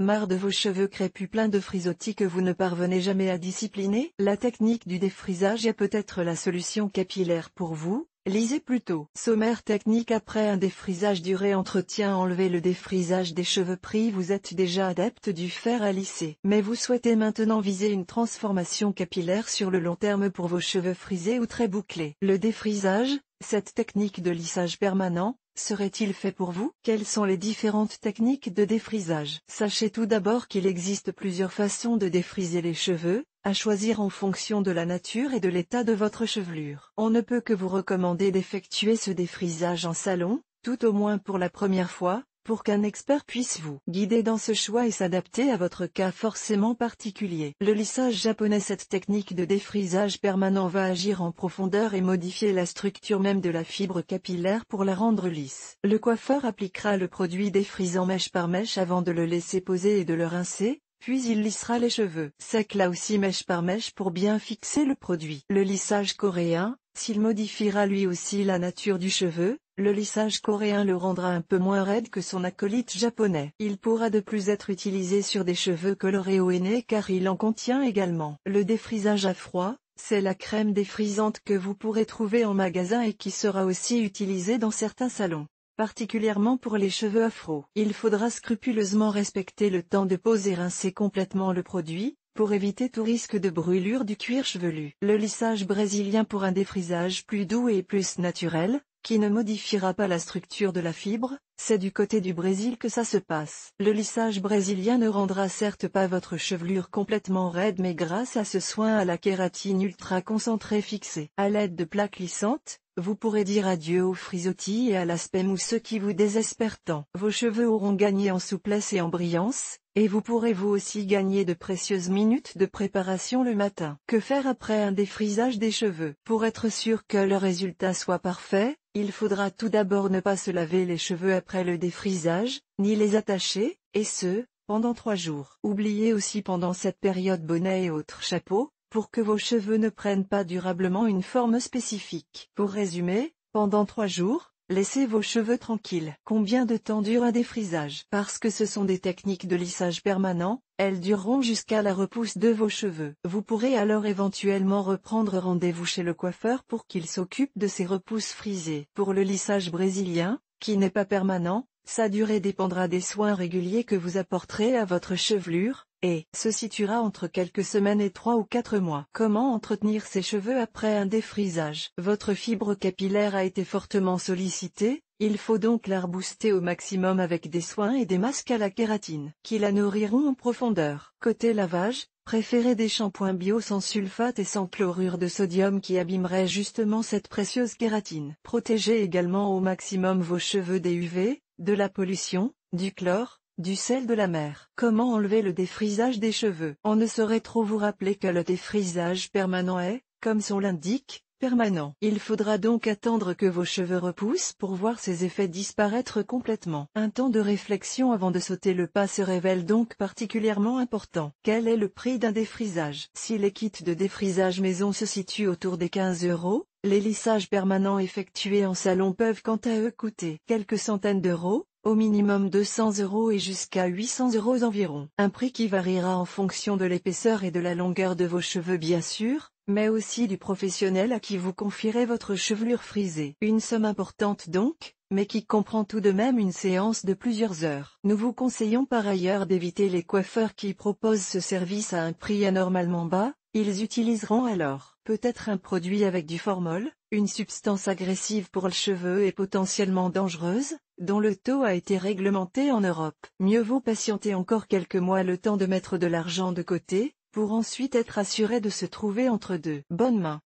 Marre de vos cheveux crépus pleins de frisottis que vous ne parvenez jamais à discipliner La technique du défrisage est peut-être la solution capillaire pour vous, lisez plutôt. Sommaire technique après un défrisage duré entretien enlever le défrisage des cheveux pris Vous êtes déjà adepte du fer à lisser. Mais vous souhaitez maintenant viser une transformation capillaire sur le long terme pour vos cheveux frisés ou très bouclés. Le défrisage, cette technique de lissage permanent, serait-il fait pour vous Quelles sont les différentes techniques de défrisage Sachez tout d'abord qu'il existe plusieurs façons de défriser les cheveux, à choisir en fonction de la nature et de l'état de votre chevelure. On ne peut que vous recommander d'effectuer ce défrisage en salon, tout au moins pour la première fois, pour qu'un expert puisse vous guider dans ce choix et s'adapter à votre cas forcément particulier. Le lissage japonais Cette technique de défrisage permanent va agir en profondeur et modifier la structure même de la fibre capillaire pour la rendre lisse. Le coiffeur appliquera le produit défrisant mèche par mèche avant de le laisser poser et de le rincer, puis il lissera les cheveux. Sec là aussi mèche par mèche pour bien fixer le produit. Le lissage coréen, s'il modifiera lui aussi la nature du cheveu, le lissage coréen le rendra un peu moins raide que son acolyte japonais. Il pourra de plus être utilisé sur des cheveux colorés ou aînés car il en contient également. Le défrisage à froid, c'est la crème défrisante que vous pourrez trouver en magasin et qui sera aussi utilisée dans certains salons particulièrement pour les cheveux afro. Il faudra scrupuleusement respecter le temps de poser et rincer complètement le produit, pour éviter tout risque de brûlure du cuir chevelu. Le lissage brésilien pour un défrisage plus doux et plus naturel, qui ne modifiera pas la structure de la fibre, c'est du côté du Brésil que ça se passe. Le lissage brésilien ne rendra certes pas votre chevelure complètement raide mais grâce à ce soin à la kératine ultra concentrée fixée à l'aide de plaques lissantes, vous pourrez dire adieu aux frisottis et à l'aspect mousseux qui vous désespère tant. Vos cheveux auront gagné en souplesse et en brillance, et vous pourrez vous aussi gagner de précieuses minutes de préparation le matin. Que faire après un défrisage des cheveux Pour être sûr que le résultat soit parfait, il faudra tout d'abord ne pas se laver les cheveux après le défrisage, ni les attacher, et ce, pendant trois jours. Oubliez aussi pendant cette période bonnet et autres chapeaux, pour que vos cheveux ne prennent pas durablement une forme spécifique. Pour résumer, pendant trois jours, laissez vos cheveux tranquilles. Combien de temps dure un défrisage Parce que ce sont des techniques de lissage permanent, elles dureront jusqu'à la repousse de vos cheveux. Vous pourrez alors éventuellement reprendre rendez-vous chez le coiffeur pour qu'il s'occupe de ces repousses frisées. Pour le lissage brésilien, qui n'est pas permanent, sa durée dépendra des soins réguliers que vous apporterez à votre chevelure, et se situera entre quelques semaines et trois ou quatre mois. Comment entretenir ses cheveux après un défrisage Votre fibre capillaire a été fortement sollicitée, il faut donc la rebooster au maximum avec des soins et des masques à la kératine qui la nourriront en profondeur. Côté lavage, préférez des shampoings bio sans sulfate et sans chlorure de sodium qui abîmeraient justement cette précieuse kératine. Protégez également au maximum vos cheveux des UV, de la pollution, du chlore, du sel de la mer. Comment enlever le défrisage des cheveux On ne saurait trop vous rappeler que le défrisage permanent est, comme son l'indique, permanent. Il faudra donc attendre que vos cheveux repoussent pour voir ces effets disparaître complètement. Un temps de réflexion avant de sauter le pas se révèle donc particulièrement important. Quel est le prix d'un défrisage Si les kits de défrisage maison se situent autour des 15 euros, les lissages permanents effectués en salon peuvent quant à eux coûter quelques centaines d'euros, au minimum 200 euros et jusqu'à 800 euros environ. Un prix qui variera en fonction de l'épaisseur et de la longueur de vos cheveux bien sûr, mais aussi du professionnel à qui vous confierez votre chevelure frisée. Une somme importante donc, mais qui comprend tout de même une séance de plusieurs heures. Nous vous conseillons par ailleurs d'éviter les coiffeurs qui proposent ce service à un prix anormalement bas, ils utiliseront alors peut-être un produit avec du formol, une substance agressive pour le cheveu et potentiellement dangereuse, dont le taux a été réglementé en Europe. Mieux vaut patienter encore quelques mois le temps de mettre de l'argent de côté, pour ensuite être assuré de se trouver entre deux bonnes mains.